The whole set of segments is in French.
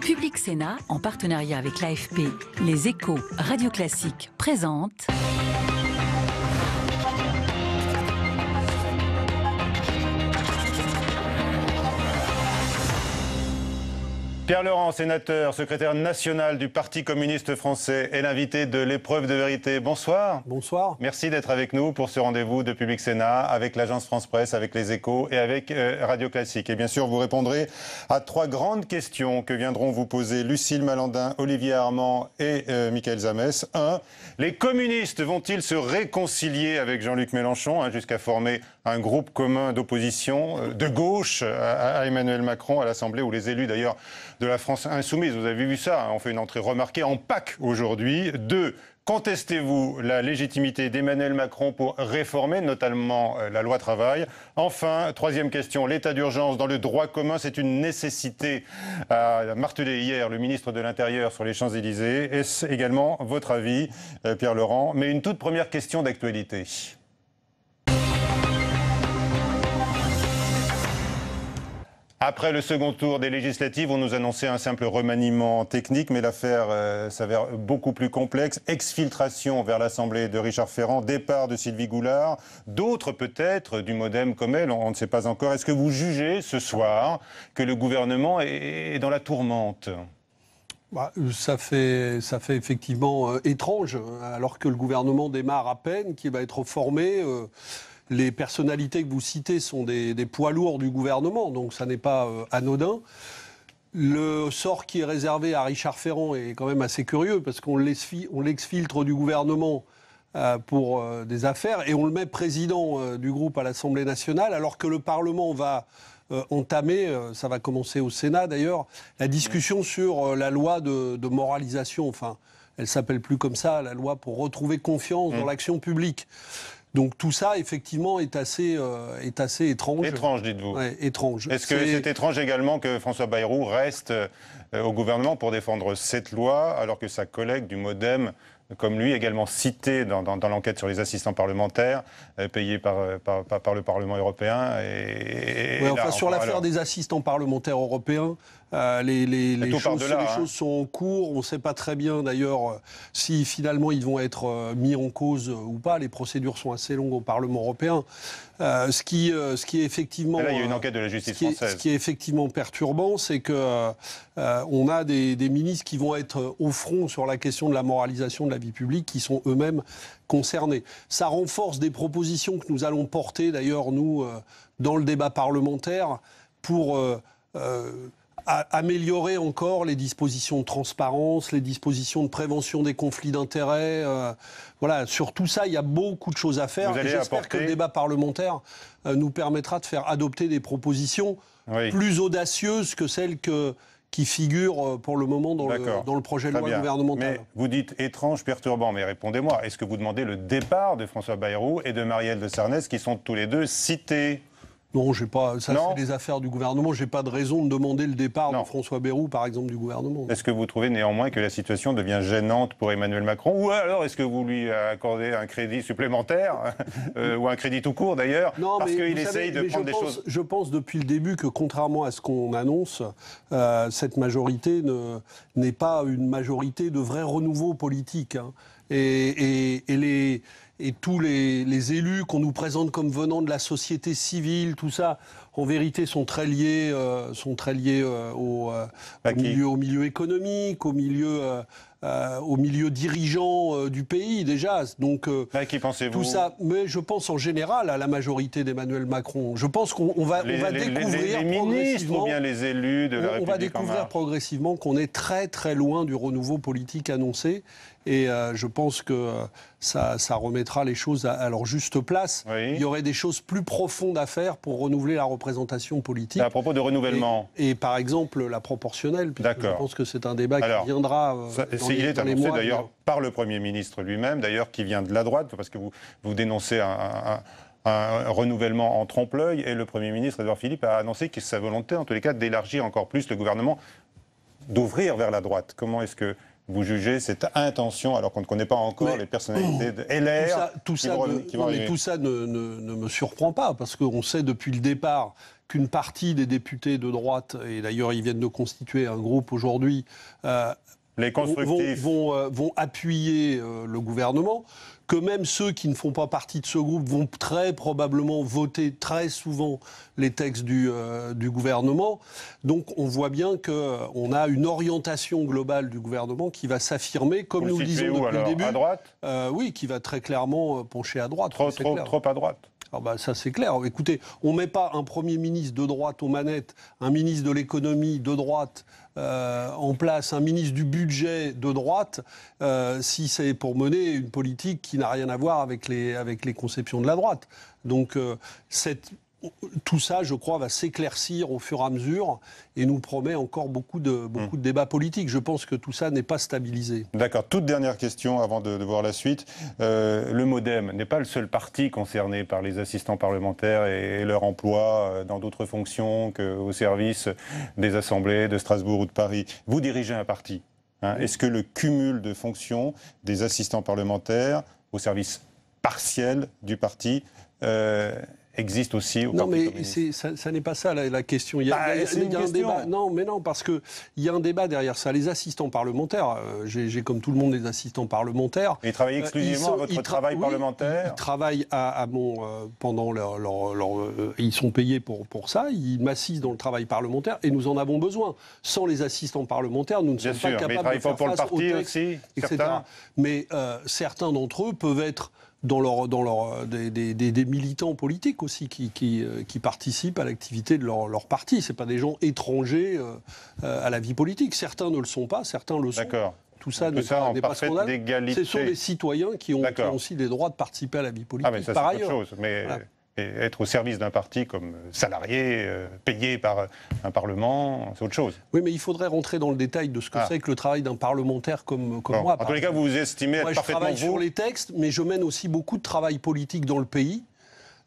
Public Sénat, en partenariat avec l'AFP, les échos Radio Classique présente... Pierre Laurent, sénateur, secrétaire national du Parti communiste français, est l'invité de l'épreuve de vérité. Bonsoir. Bonsoir. Merci d'être avec nous pour ce rendez-vous de Public Sénat avec l'agence France Presse, avec les Échos et avec euh, Radio Classique. Et bien sûr, vous répondrez à trois grandes questions que viendront vous poser Lucille Malandin, Olivier Armand et euh, Michael Zamès. Les communistes vont-ils se réconcilier avec Jean-Luc Mélenchon hein, jusqu'à former un groupe commun d'opposition euh, de gauche à, Emmanuel Macron à l'Assemblée où les élus d'ailleurs de la France insoumise. Vous avez vu ça, hein, on fait une entrée remarquée en Pâques aujourd'hui. Deux, Contestez-vous la légitimité d'Emmanuel Macron pour réformer notamment euh, la loi travail Enfin, troisième question, l'état d'urgence dans le droit commun, c'est une nécessité, à martelé hier le ministre de l'Intérieur sur les Champs-Élysées. Est-ce également votre avis, euh, Pierre Laurent Mais une toute première question d'actualité. Après le second tour des législatives, on nous annonçait un simple remaniement technique, mais l'affaire euh, s'avère beaucoup plus complexe. Exfiltration vers l'Assemblée de Richard Ferrand, départ de Sylvie Goulard, d'autres peut-être du modem comme elle, on, ne sait pas encore. Est-ce que vous jugez ce soir que le gouvernement est, dans la tourmente bah, ça, fait, ça fait effectivement euh, étrange, hein, alors que le gouvernement démarre à peine, qu'il va être formé. Euh, les personnalités que vous citez sont des, poids lourds du gouvernement, donc ça n'est pas euh, anodin. Le sort qui est réservé à Richard Ferrand est quand même assez curieux parce qu'on l'exfiltre du gouvernement euh, pour euh, des affaires et on le met président du groupe à l'Assemblée nationale alors que le Parlement va entamer, ça va commencer au Sénat d'ailleurs, la discussion sur la loi de, de moralisation, enfin elle s'appelle plus comme ça, la loi pour retrouver confiance dans l'action publique. Donc tout ça, effectivement, est assez, euh, est assez étrange. Étrange, dites-vous. étrange. Est-ce que c'est étrange également que François Bayrou reste euh, au gouvernement pour défendre cette loi, alors que sa collègue du Modem, comme lui, également cité dans, l'enquête sur les assistants parlementaires, payée euh, payés par, par, le Parlement européen et, sur l'affaire des assistants parlementaires européens, euh, les, hein. choses, sont en cours. On ne sait pas très bien d'ailleurs euh, si finalement ils vont être euh, mis en cause ou pas. Les procédures sont assez longues au Parlement européen. ce, qui, ce qui est effectivement, là, il y a une enquête de la justice ce Est, effectivement perturbant, c'est que on a des, ministres qui vont être au front sur la question de la moralisation de la vie publique, qui sont eux-mêmes concernés. Ça renforce des propositions que nous allons porter d'ailleurs nous dans le débat parlementaire pour améliorer encore les dispositions de transparence, les dispositions de prévention des conflits d'intérêts. Euh, voilà, sur tout ça, il y a beaucoup de choses à faire. J'espère apporter... que le débat parlementaire euh, nous permettra de faire adopter des propositions plus audacieuses que celles qui figurent euh, pour le moment dans, le, projet de loi gouvernemental. vous dites étrange, perturbant, mais répondez-moi, est-ce que vous demandez le départ de François Bayrou et de Marielle de Sarnez, qui sont tous les deux cités non, j'ai pas. Ça, c'est des affaires du gouvernement. J'ai pas de raison de demander le départ de François Bayrou, par exemple, du gouvernement. Est-ce que vous trouvez néanmoins que la situation devient gênante pour Emmanuel Macron Ou alors, est-ce que vous lui accordez un crédit supplémentaire euh, Ou un crédit tout court, d'ailleurs Non, Parce qu'il essaye de prendre des choses. Je pense depuis le début que, contrairement à ce qu'on annonce, euh, cette majorité n'est pas une majorité de vrai renouveau politique. Hein. et les et tous les, élus qu'on nous présente comme venant de la société civile, tout ça, en vérité, sont très liés, euh, sont très liés euh, euh, bah, au, milieu, économique, au milieu euh, au milieu dirigeant euh, du pays déjà. Donc, à euh, qui pensez-vous Tout ça, mais je pense en général à la majorité d'Emmanuel Macron. Je pense qu'on va, on les, découvrir progressivement. Ou bien les élus de la République on va découvrir progressivement qu'on est très très loin du renouveau politique annoncé. Et je pense que ça, remettra les choses à, leur juste place. Il y aurait des choses plus profondes à faire pour renouveler la représentation politique. À propos de renouvellement. Et, par exemple la proportionnelle, d'accord je pense que c'est un débat qui viendra il est annoncé d'ailleurs par le Premier ministre lui-même, d'ailleurs qui vient de la droite, parce que vous, vous dénoncez un, renouvellement en trompe-l'œil. Et le Premier ministre, Edouard Philippe, a annoncé que sa volonté, en tous les cas, d'élargir encore plus le gouvernement, d'ouvrir vers la droite. Comment est-ce que vous jugez cette intention, alors qu'on ne connaît pas encore les personnalités de LR Tout ça, ne, me surprend pas, parce qu'on sait depuis le départ qu'une partie des députés de droite, et d'ailleurs ils viennent de constituer un groupe aujourd'hui, euh, les constructifs. Vont, euh, vont, appuyer euh, le gouvernement, que même ceux qui ne font pas partie de ce groupe vont très probablement voter très souvent les textes du, euh, gouvernement. Donc on voit bien qu'on a une orientation globale du gouvernement qui va s'affirmer, comme nous le disons depuis le début. À droite Oui, qui va très clairement pencher à droite. Trop, à droite Alors ah bah, ça c'est clair. Écoutez, on ne met pas un Premier ministre de droite aux manettes, un ministre de l'économie de droite euh, en place un ministre du budget de droite euh, si c'est pour mener une politique qui n'a rien à voir avec les, avec les conceptions de la droite. Donc euh, cette tout ça, je crois, va s'éclaircir au fur et à mesure et nous promet encore beaucoup de, beaucoup de hmm. débats politiques. Je pense que tout ça n'est pas stabilisé. D'accord. Toute dernière question avant de, voir la suite. Euh, le Modem n'est pas le seul parti concerné par les assistants parlementaires et, leur emploi euh, dans d'autres fonctions qu'au service des assemblées de Strasbourg ou de Paris. Vous dirigez un parti. Hein. Est-ce que le cumul de fonctions des assistants parlementaires au service partiel du parti euh, existe aussi au Non, mais ça, n'est pas ça la, question. Il y a, un débat. Non, mais non, parce qu'il y a un débat derrière ça. Les assistants parlementaires, euh, j'ai comme tout le monde des assistants parlementaires. ils travaillent euh, exclusivement à votre travail parlementaire Ils travaillent à, mon, euh, pendant leur. ils sont payés pour, pour ça. Ils m'assistent dans le travail parlementaire et nous en avons besoin. Sans les assistants parlementaires, nous ne sommes pas capables mais ils de faire pas pour le parti aussi, Certains. Mais certains d'entre eux peuvent être dans leur, dans euh, des, des, militants politiques aussi qui, qui, euh, qui participent à l'activité de leur, parti. Ce pas des gens étrangers euh, à la vie politique. Certains ne le sont pas, certains le sont. tout ça n'est pas, pas l'égalité Ce sont des citoyens qui ont, aussi des droits de participer à la vie politique. Ah, mais ça, par Autre chose, être au service d'un parti comme euh, salarié, euh, payé par euh, un Parlement, c'est autre chose. Oui, mais il faudrait rentrer dans le détail de ce que ah. c'est que le travail d'un parlementaire comme, moi. En tous les cas, vous vous estimez moi, être parfaitement Je travaille sur les textes, mais je mène aussi beaucoup de travail politique dans le pays.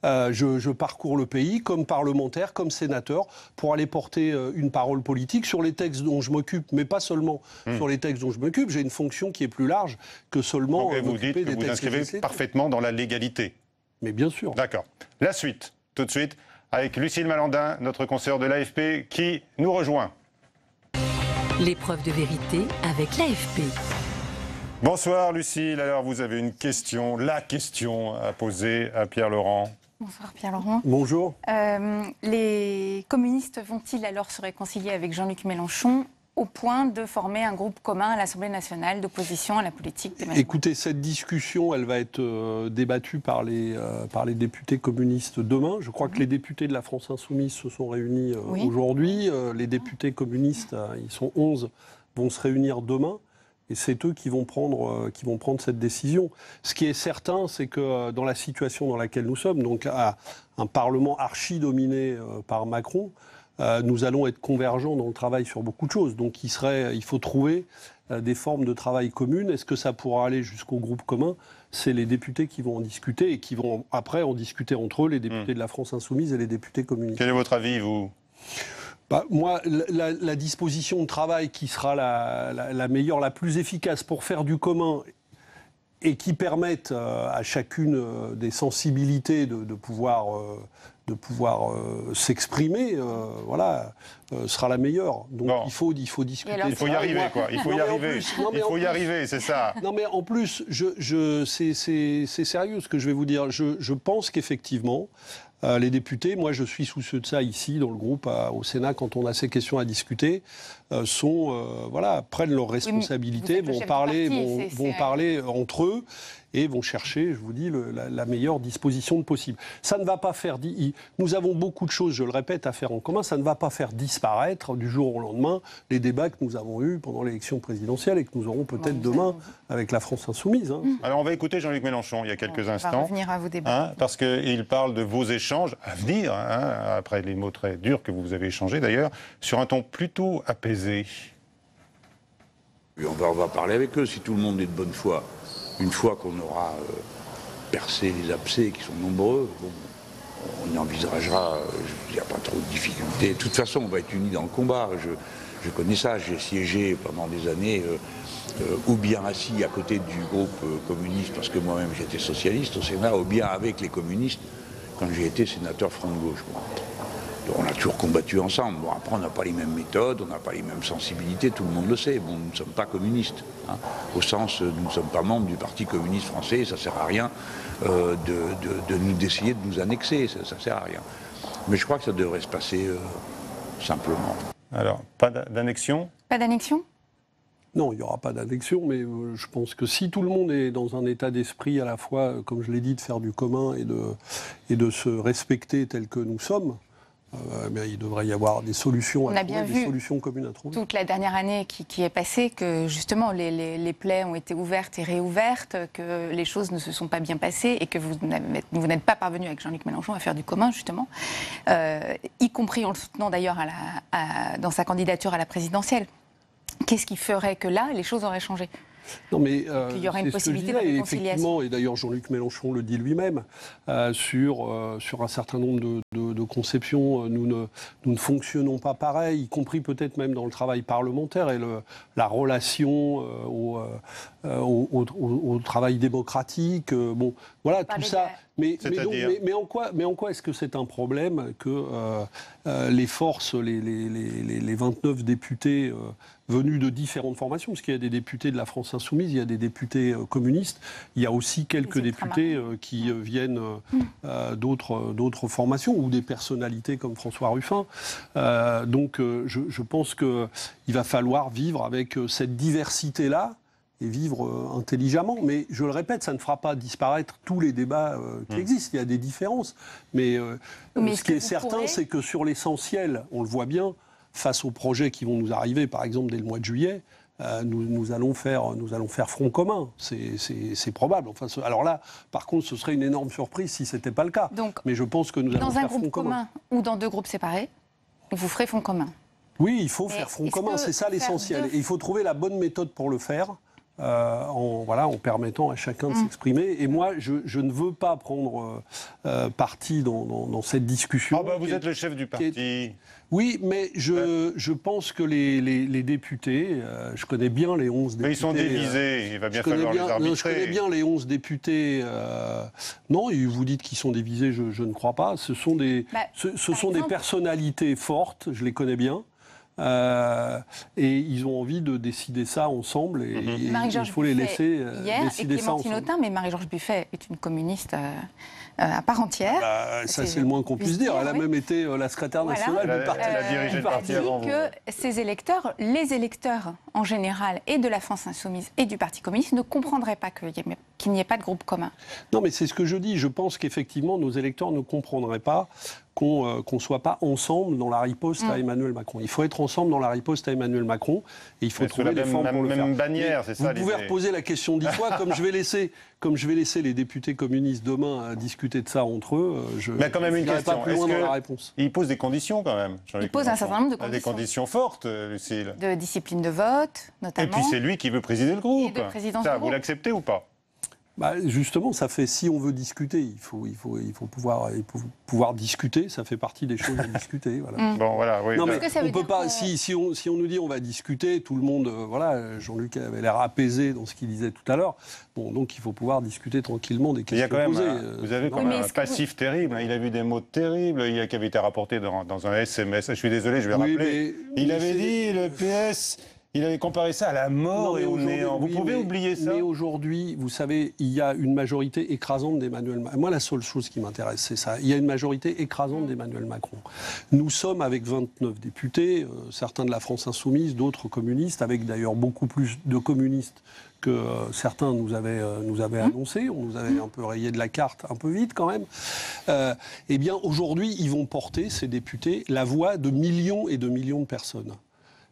je, parcours le pays comme parlementaire, comme sénateur, pour aller porter une parole politique sur les textes dont je m'occupe, mais pas seulement hmm. sur les textes dont je m'occupe. J'ai une fonction qui est plus large que seulement. vous dites que vous inscrivez parfaitement dans la légalité. Mais bien sûr. D'accord. La suite, tout de suite, avec Lucille Malandin, notre conseillère de l'AFP, qui nous rejoint. L'épreuve de vérité avec l'AFP. Bonsoir Lucille, alors vous avez une question, la question à poser à Pierre Laurent. Bonsoir Pierre Laurent. Bonjour. Euh, les communistes vont-ils alors se réconcilier avec Jean-Luc Mélenchon au point de former un groupe commun à l'Assemblée nationale d'opposition à la politique Écoutez, cette discussion, elle va être euh, débattue par les, euh, par les députés communistes demain. Je crois que les députés de la France Insoumise se sont réunis euh, aujourd'hui. les députés communistes, ils sont 11, vont se réunir demain. Et c'est eux qui vont, prendre, qui vont prendre cette décision. Ce qui est certain, c'est que dans la situation dans laquelle nous sommes, donc à un Parlement archi-dominé par Macron, euh, nous allons être convergents dans le travail sur beaucoup de choses. Donc il, serait, il faut trouver euh, des formes de travail communes. Est-ce que ça pourra aller jusqu'au groupe commun C'est les députés qui vont en discuter et qui vont après en discuter entre eux, les députés hmm. de la France insoumise et les députés communistes. Quel est votre avis, vous bah, moi, la, disposition de travail qui sera la, meilleure, la plus efficace pour faire du commun et qui permette euh, à chacune des sensibilités de pouvoir de pouvoir euh, s'exprimer, euh, voilà, euh, sera la meilleure. Donc il faut, il faut discuter. il faut y arriver, quoi. Il faut y arriver. il faut y arriver, c'est ça. Non, mais en plus, je, je, c'est sérieux ce que je vais vous dire. Je, pense qu'effectivement, les députés, moi je suis soucieux de ça ici dans le groupe au Sénat quand on a ces questions à discuter, sont voilà prennent leurs responsabilités, parler, vont parler entre eux et vont chercher, je vous dis, la, meilleure disposition de possible. Ça ne va pas faire. Nous avons beaucoup de choses, je le répète, à faire en commun. Ça ne va pas faire disparaître du jour au lendemain les débats que nous avons eus pendant l'élection présidentielle et que nous aurons peut-être demain avec la France insoumise. Hein. Mm. Alors on va écouter Jean-Luc Mélenchon il y a quelques instants. Va revenir à vos débats. Hein, parce qu'il parle de vos échanges à venir, hein, après les mots très durs que vous avez échangés d'ailleurs, sur un ton plutôt apaisé. On va, on va parler avec eux si tout le monde est de bonne foi. Une fois qu'on aura euh, percé les abcès, qui sont nombreux, on on envisagera, il n'y a pas trop de difficultés. De toute façon, on va être unis dans le combat. Je, connais ça, j'ai siégé pendant des années, euh, euh, ou bien assis à côté du groupe communiste, parce que moi-même j'étais socialiste au Sénat, ou bien avec les communistes quand j'ai été sénateur franc de gauche on a toujours combattu ensemble. Bon, après, on n'a pas les mêmes méthodes, on n'a pas les mêmes sensibilités, tout le monde le sait. Bon, nous ne sommes pas communistes, hein. au sens, euh, nous ne sommes pas membres du Parti communiste français, ça ne sert à rien euh, de, nous d'essayer de nous annexer, ça ne sert à rien. Mais je crois que ça devrait se passer euh, simplement. Alors, pas d'annexion Pas d'annexion non, il n'y aura pas d'annexion, mais je pense que si tout le monde est dans un état d'esprit à la fois, comme je l'ai dit, de faire du commun et de, et de se respecter tel que nous sommes, euh, eh il devrait y avoir des solutions à trouver, bien communes Toute la dernière année qui, est passée, que justement les, plaies ont été ouvertes et réouvertes, que les choses ne se sont pas bien passées et que vous n'êtes pas parvenu avec Jean-Luc Mélenchon à faire du commun, justement, euh, y compris en le soutenant d'ailleurs dans sa candidature à la présidentielle. Qu'est-ce qui ferait que là, les choses auraient changé non, mais euh, il y aura une possibilité disais, Effectivement, et d'ailleurs Jean-Luc Mélenchon le dit lui-même euh, sur euh, sur un certain nombre de, conceptions. Euh, nous ne nous ne fonctionnons pas pareil, y compris peut-être même dans le travail parlementaire et le, la relation au, au, au, travail démocratique. bon, voilà tout ça. Mais, en quoi, est-ce que c'est un problème que euh, euh, les forces, les, 29 députés euh, venus de différentes formations, parce qu'il y a des députés de la France insoumise, il y a des députés communistes, il y a aussi quelques députés qui viennent mm. d'autres formations ou des personnalités comme François Ruffin. donc je, je pense qu'il va falloir vivre avec cette diversité-là et vivre euh, intelligemment. Mais je le répète, ça ne fera pas disparaître tous les débats euh, qui mmh. existent. Il y a des différences. Mais, euh, ce qui est certain, c'est que sur l'essentiel, on le voit bien, face aux projets qui vont nous arriver, par exemple dès le mois de juillet, nous, allons faire, nous allons faire front commun. C'est probable. Enfin, alors là, par contre, ce serait une énorme surprise si ce n'était pas le cas. Mais je pense que nous allons faire front commun. Dans un groupe commun ou dans deux groupes séparés, vous ferez front commun. Oui, il faut faire front commun, c'est ça l'essentiel. Et il faut trouver la bonne méthode pour le faire. Euh, en, voilà, en permettant à chacun de mm. s'exprimer. Et moi, je, ne veux pas prendre euh, euh, parti dans, cette discussion. Ah bah vous êtes le chef du parti. Oui, mais je, je, pense que les, les, députés, je connais bien les 11 députés. Mais ils sont divisés, il va bien falloir les arbitrer. je connais bien les 11 députés. non, vous dites qu'ils sont divisés, je, je, ne crois pas. Ce sont des, bah, ce, sont des personnalités fortes, je les connais bien. Euh, et ils ont envie de décider ça ensemble. Et, mhm. il faut les laisser euh, décider ça ensemble. mais Marie-Georges Buffet est une communiste. Euh, à part entière. Ah bah, ça, c'est le moins qu'on puisse dire. Elle a même été la secrétaire nationale du parti. Elle a dirigé le parti avant que ces électeurs, les électeurs en général, et de la France insoumise et du Parti communiste, ne comprendraient pas qu'il n'y ait pas de groupe commun. Non, mais c'est ce que je dis. Je pense qu'effectivement, nos électeurs ne comprendraient pas qu'on euh, ne soit pas ensemble dans la riposte à mm. Emmanuel Macron. Il faut être ensemble dans la riposte à Emmanuel Macron et il faut trouver des formes pour le même bannière, c'est ça. Vous pouvez reposer la question dix fois, comme je vais laisser, comme je vais laisser les députés communistes demain euh, discuter de ça entre eux. Euh, je Mais quand même une question. Pas plus loin dans la réponse. Il pose des conditions quand même. Il pose un certain nombre de conditions. Des conditions fortes, Lucille. De discipline de vote, notamment. Et puis c'est lui qui veut présider le groupe. vous l'acceptez ou pas bah, justement, ça fait, si on veut discuter, il faut, pouvoir, discuter, ça fait partie des choses à discuter. Mm. Bon, voilà, oui. Non, bah. on peut pas, si, on, nous dit on va discuter, tout le monde, euh, voilà, Jean-Luc avait l'air apaisé dans ce qu'il disait tout à l'heure. Bon, donc il faut pouvoir discuter tranquillement des questions il y a quand un, euh, vous avez quand un passif terrible, hein. il a vu des mots terribles, il a, qui avait été rapporté dans, un SMS, je suis désolé, je vais rappeler. il avait dit le PS il avait comparé ça à la mort et au néant. vous pouvez oublier ça Mais aujourd'hui, vous savez, il y a une majorité écrasante d'Emmanuel Macron. Moi, la seule chose qui m'intéresse, c'est ça. Il y a une majorité écrasante mm. d'Emmanuel Macron. Nous sommes avec 29 députés, euh, certains de la France insoumise, d'autres communistes, avec d'ailleurs beaucoup plus de communistes que euh, certains nous avaient, euh, nous mm. annoncé, on nous avait mm. un peu rayé de la carte un peu vite quand même, eh bien aujourd'hui ils vont porter, ces députés, la voix de millions et de millions de personnes.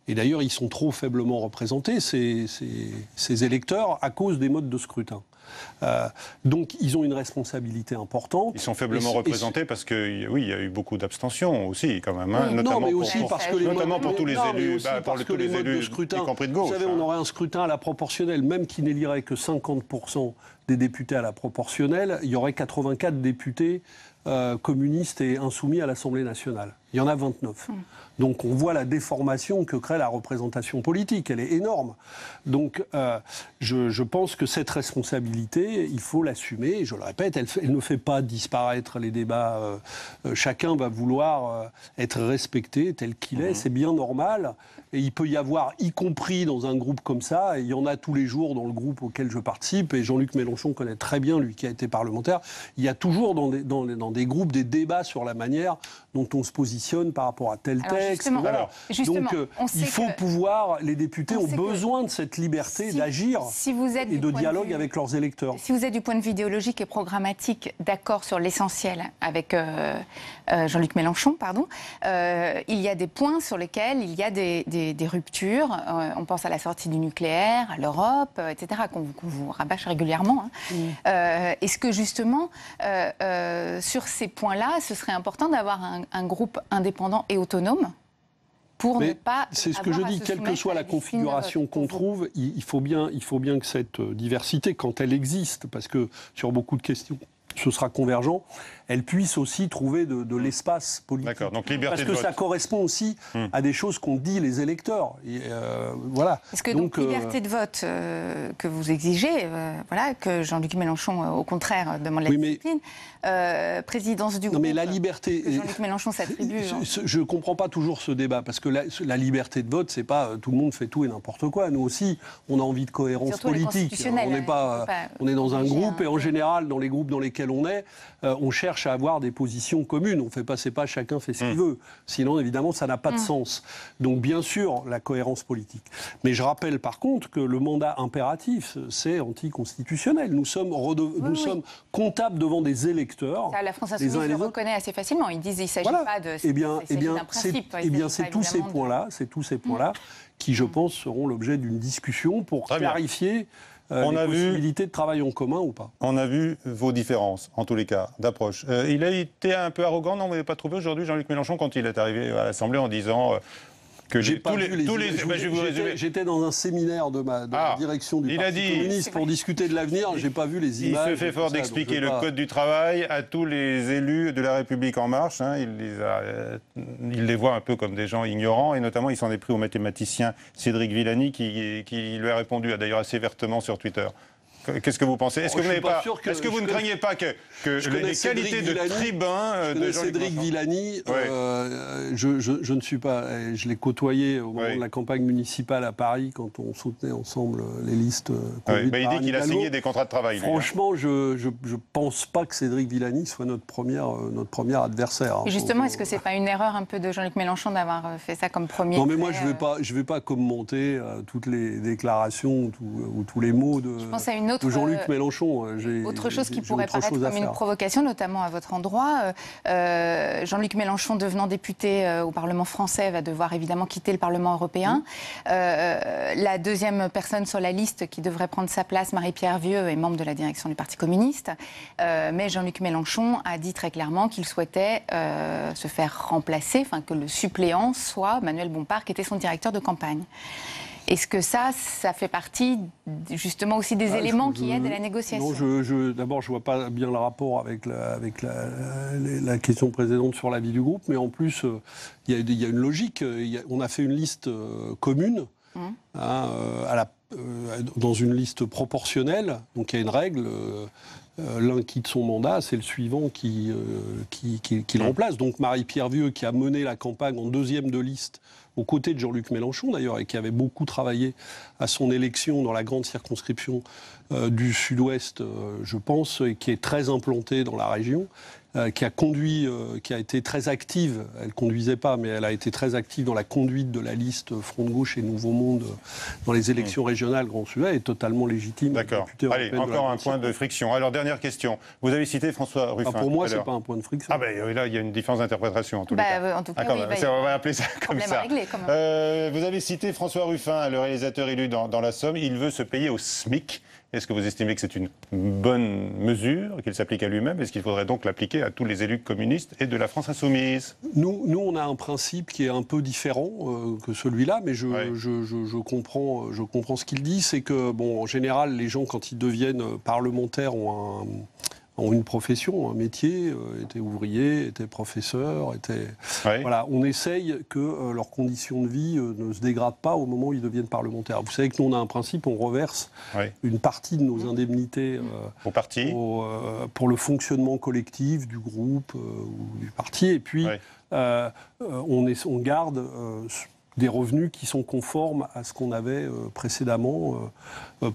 Et d'ailleurs, ils sont trop faiblement représentés, ces, électeurs, à cause des modes de scrutin. Euh, donc, ils ont une responsabilité importante. Ils sont faiblement représentés parce que, oui, il y a eu beaucoup d'abstentions aussi, quand même, hein, non, mais aussi parce que les notamment pour tous les élus, bah, que les, de scrutin, compris de gauche. Vous savez, on hein. aurait un scrutin à la proportionnelle, même qui n'élirait que 50% des députés à la proportionnelle, il y aurait 84 députés euh, communistes et insoumis à l'Assemblée nationale. Il y en a 29. Donc on voit la déformation que crée la représentation politique. Elle est énorme. Donc euh, je, pense que cette responsabilité, il faut l'assumer. Je le répète, elle, ne fait pas disparaître les débats. Euh, euh, chacun va vouloir être respecté tel qu'il est. Mmh. C'est bien normal. Et il peut y avoir, y compris dans un groupe comme ça, et il y en a tous les jours dans le groupe auquel je participe, et Jean-Luc Mélenchon connaît très bien, lui qui a été parlementaire, il y a toujours dans des, dans des groupes des débats sur la manière dont on se positionne par rapport à tel thème. Justement, Donc, euh, il faut pouvoir, les députés ont besoin de cette liberté d'agir et de dialogue avec leurs électeurs. Si vous êtes du point de vue idéologique et programmatique d'accord sur l'essentiel avec euh, euh, Jean-Luc Mélenchon, pardon, euh, il y a des points sur lesquels il y a des, ruptures. Euh, on pense à la sortie du nucléaire, à l'Europe, etc., qu'on vous rabâche régulièrement. Hein. Est-ce que justement, sur ces points-là, ce serait important d'avoir un, groupe indépendant et autonome pour ne pas. C'est ce que je dis, quelle que soit la configuration qu'on trouve, il faut, bien, il faut bien que cette diversité, quand elle existe, parce que sur beaucoup de questions, ce sera convergent, elle puisse aussi trouver de, mm. l'espace politique. D'accord, donc liberté Parce que ça correspond aussi mm. à des choses qu'ont dit les électeurs. Euh, voilà. Est-ce que donc, euh, liberté de vote euh, que vous exigez, voilà, que Jean-Luc Mélenchon, au contraire, demande la discipline, euh, présidence du groupe. Non, mais la liberté. Jean-Luc Mélenchon s'attribue. Hein. Je ne comprends pas toujours ce débat, parce que la, liberté de vote, c'est pas euh, tout le monde fait tout et n'importe quoi. Nous aussi, on a envie de cohérence politique. On n'est hein, pas, on est dans un groupe, et en général, dans les groupes dans lesquels on est, euh, on cherche à avoir des positions communes. On ne fait pas, c'est pas chacun fait ce qu'il hmm. veut. Sinon, évidemment, ça n'a pas de hmm. sens. Donc, bien sûr, la cohérence politique. Mais je rappelle par contre que le mandat impératif, c'est anticonstitutionnel. Nous sommes, comptables devant des électeurs la France Insoumise le reconnaît assez facilement. Ils disent qu'il ne s'agit pas de. Eh bien, eh eh c'est tous ces points-là, c'est tous ces points-là qui, je mm. pense, seront l'objet d'une discussion pour clarifier. Euh, possibilités de travail en commun ou pas On a vu vos différences, en tous les cas, d'approche. Euh, il a été un peu arrogant, non, vous n'avez pas trouvé aujourd'hui, Jean-Luc Mélenchon, quand il est arrivé à l'Assemblée en disant euh, que j'ai tous les, J'étais dans un séminaire de ma la ah, direction du il Parti communiste pour discuter de l'avenir. J'ai pas vu les images. Il se fait fort d'expliquer le code du travail à tous les élus de la République en marche. Hein. Euh, il, les voit un peu comme des gens ignorants et notamment il s'en est pris au mathématicien Cédric Villani qui lui a répondu d'ailleurs assez vertement sur Twitter. Qu'est-ce que vous pensez oh, Est-ce que, vous, que vous ne craignez pas que, les qualités de tribun euh, de Cédric Villani, euh, je, je, ne suis pas. Euh, je l'ai côtoyé au moment de la campagne municipale à Paris quand on soutenait ensemble les listes. il dit qu'il a signé des contrats de travail. Hein. Franchement, je ne pense pas que Cédric Villani soit notre premier notre premier adversaire. Hein, Et justement, est-ce que c'est pas une erreur un peu de Jean-Luc Mélenchon d'avoir fait ça comme premier Non, mais moi je ne vais pas je vais pas commenter toutes les déclarations ou, tous les mots de. Je pense à une autre autre, Jean-Luc euh, Mélenchon. Euh, euh, autre chose qui pourrait paraître comme une provocation, notamment à votre endroit. Jean-Luc Mélenchon, devenant député au Parlement français, va devoir évidemment quitter le Parlement européen. Mmh. la deuxième personne sur la liste qui devrait prendre sa place, Marie-Pierre Vieux, est membre de la direction du Parti communiste. mais Jean-Luc Mélenchon a dit très clairement qu'il souhaitait se faire remplacer, enfin que le suppléant soit Manuel Bompard, qui était son directeur de campagne. Est-ce que ça, ça fait partie justement aussi des bah, éléments qui aident à la négociation Non, je, d'abord, je ne vois pas bien le rapport avec, la, question précédente sur la vie du groupe, mais en plus, euh, il y, a une logique. on a fait une liste euh, commune mmh. hein, euh, dans une liste proportionnelle, donc il y a une règle, euh, l'un quitte son mandat, c'est le suivant qui, euh, qui, le remplace. Donc Marie-Pierre Vieux, qui a mené la campagne en deuxième de liste aux côtés de Jean-Luc Mélenchon d'ailleurs, et qui avait beaucoup travaillé à son élection dans la grande circonscription euh, du sud-ouest, je pense, et qui est très implantée dans la région, euh, qui a conduit, euh, qui a été très active, elle conduisait pas, mais elle a été très active dans la conduite de la liste Front de gauche et Nouveau Monde dans les élections mmh. régionales Grand Sud, est totalement légitime. D'accord. Allez, encore un point de friction. Alors, dernière question. Vous avez cité François ah, Ruffin. pour moi, ce n'est pas un point de friction. Ah, ben là, il y a une différence d'interprétation, en tout bah, cas. en tout cas, bah, bah, on va appeler ça comme ça. Euh, vous avez cité François Ruffin, le réalisateur élu dans, dans la Somme. Il veut se payer au SMIC. Est-ce que vous estimez que c'est une bonne mesure, qu'il s'applique à lui-même Est-ce qu'il faudrait donc l'appliquer à tous les élus communistes et de la France insoumise nous, nous, on a un principe qui est un peu différent euh, que celui-là, mais je, je, comprends, je comprends ce qu'il dit. C'est que, bon, en général, les gens, quand ils deviennent parlementaires, ont un ont une profession, un métier, euh, étaient ouvriers, étaient professeurs, étaient... Voilà, on essaye que euh, leurs conditions de vie euh, ne se dégradent pas au moment où ils deviennent parlementaires. Vous savez que nous, on a un principe, on reverse une partie de nos indemnités pour, pour, le fonctionnement collectif du groupe ou du parti, et puis on, on, garde des revenus qui sont conformes à ce qu'on avait précédemment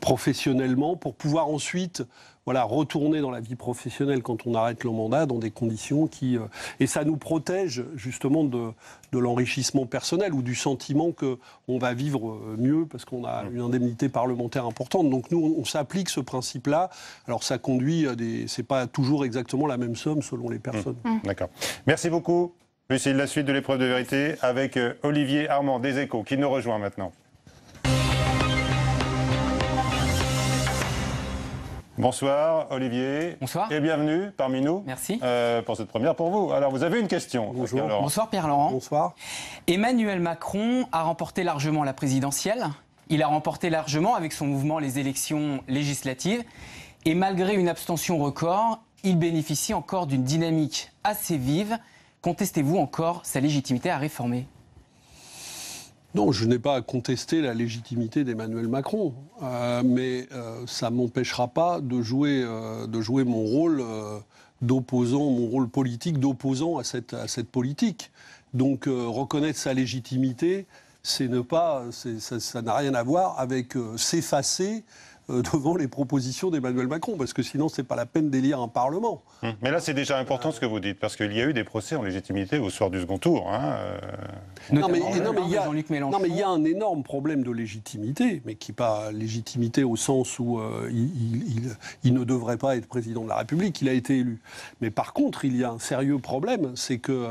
professionnellement pour pouvoir ensuite voilà, retourner dans la vie professionnelle quand on arrête le mandat dans des conditions qui... Euh, et ça nous protège justement de, l'enrichissement personnel ou du sentiment qu'on va vivre euh, mieux parce qu'on a mm. une indemnité parlementaire importante. Donc nous, on, s'applique ce principe-là. Alors ça conduit à des... C'est pas toujours exactement la même somme selon les personnes. Mm. Mm. D'accord. Merci beaucoup. de la suite de l'épreuve de vérité avec euh, Olivier Armand des Échos qui nous rejoint maintenant. Bonsoir Olivier. Bonsoir. Et bienvenue parmi nous. Merci. Euh, pour cette première pour vous. Alors vous avez une question. Bonjour. Bonsoir Pierre Laurent. Bonsoir. Emmanuel Macron a remporté largement la présidentielle. Il a remporté largement avec son mouvement les élections législatives. Et malgré une abstention record, il bénéficie encore d'une dynamique assez vive. Contestez-vous encore sa légitimité à réformer non, je n'ai pas à contester la légitimité d'Emmanuel Macron, euh, mais euh, ça ne m'empêchera pas de jouer, euh, de jouer mon rôle d'opposant, mon rôle politique d'opposant à cette, à cette politique. Donc reconnaître sa légitimité, c'est ne pas, ça n'a rien à voir avec s'effacer euh, devant les propositions d'Emmanuel Macron, parce que sinon, c'est pas la peine d'élire un Parlement. Hum, mais là, c'est déjà important ce que vous dites, parce qu'il y a eu des procès en légitimité au soir du second tour. Hein, euh. non, mais, il y a, un énorme problème de légitimité, mais qui pas légitimité au sens où euh, il, il, ne devrait pas être président de la République, il a été élu. Mais par contre, il y a un sérieux problème, c'est que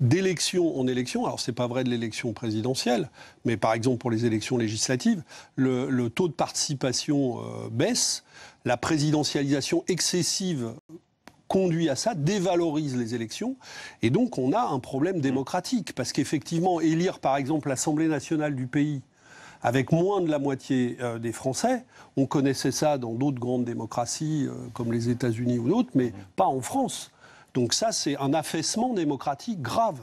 d'élection en élection, alors c'est pas vrai de l'élection présidentielle, mais par exemple pour les élections législatives, le, taux de participation euh, baisse, la présidentialisation excessive conduit à ça, dévalorise les élections. Et donc, on a un problème démocratique. Parce qu'effectivement, élire, par exemple, l'Assemblée nationale du pays avec moins de la moitié euh, des Français, on connaissait ça dans d'autres grandes démocraties euh, comme les États-Unis ou d'autres, mais pas en France. Donc ça, c'est un affaissement démocratique grave.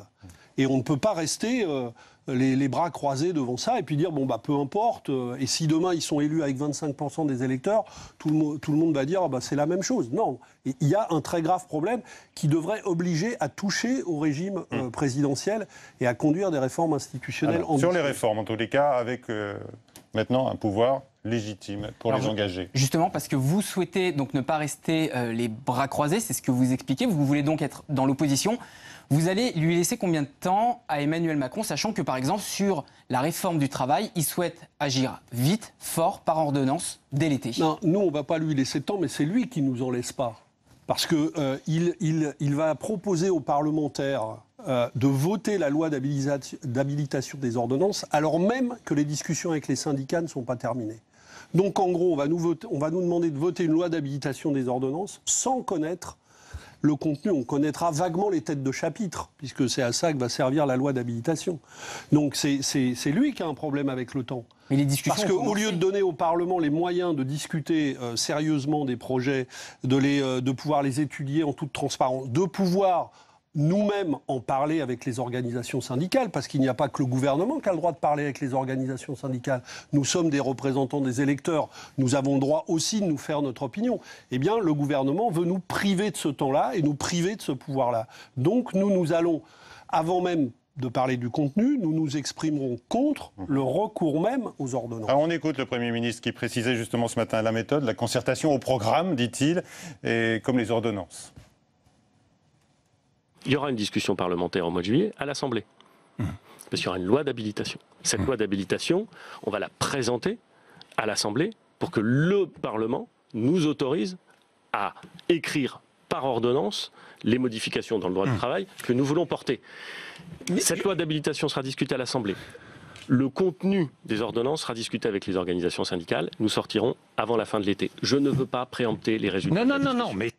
Et on ne peut pas rester euh, les, bras croisés devant ça et puis dire, bon, bah, peu importe, euh, et si demain ils sont élus avec 25% des électeurs, tout le, monde va dire, ah bah, c'est la même chose. Non, il y a un très grave problème qui devrait obliger à toucher au régime euh, hmm. présidentiel et à conduire des réformes institutionnelles. sur les réformes, en tous les cas, avec maintenant un pouvoir légitime pour les engager. Justement, parce que vous souhaitez donc ne pas rester euh, les bras croisés, c'est ce que vous expliquez, vous voulez donc être dans l'opposition. Vous allez lui laisser combien de temps à Emmanuel Macron, sachant que par exemple sur la réforme du travail, il souhaite agir vite, fort, par ordonnance, dès l'été Non, nous on ne va pas lui laisser de temps, mais c'est lui qui ne nous en laisse pas. Parce qu'il euh, il, va proposer aux parlementaires euh, de voter la loi d'habilitation des ordonnances, alors même que les discussions avec les syndicats ne sont pas terminées. Donc en gros, on va nous, demander de voter une loi d'habilitation des ordonnances sans connaître le contenu, on connaîtra vaguement les têtes de chapitre, puisque c'est à ça que va servir la loi d'habilitation. Donc c'est lui qui a un problème avec le temps. Parce qu'au lieu de donner au Parlement les moyens de discuter euh, sérieusement des projets, de, les, euh, de pouvoir les étudier en toute transparence, de pouvoir nous-mêmes en parler avec les organisations syndicales, parce qu'il n'y a pas que le gouvernement qui a le droit de parler avec les organisations syndicales. Nous sommes des représentants des électeurs. Nous avons le droit aussi de nous faire notre opinion. Eh bien, le gouvernement veut nous priver de ce temps-là et nous priver de ce pouvoir-là. Donc, nous, nous allons, avant même de parler du contenu, nous nous exprimerons contre le recours même aux ordonnances. on écoute le Premier ministre qui précisait justement ce matin la méthode, la concertation au programme, dit-il, et comme les ordonnances il y aura une discussion parlementaire au mois de juillet à l'Assemblée. Mmh. Parce qu'il y aura une loi d'habilitation. Cette mmh. loi d'habilitation, on va la présenter à l'Assemblée pour que le Parlement nous autorise à écrire par ordonnance les modifications dans le droit de du mmh. travail que nous voulons porter. Cette loi d'habilitation sera discutée à l'Assemblée. Le contenu des ordonnances sera discuté avec les organisations syndicales. Nous sortirons avant la fin de l'été. Je ne veux pas préempter les résultats. Non, non, non, non, mais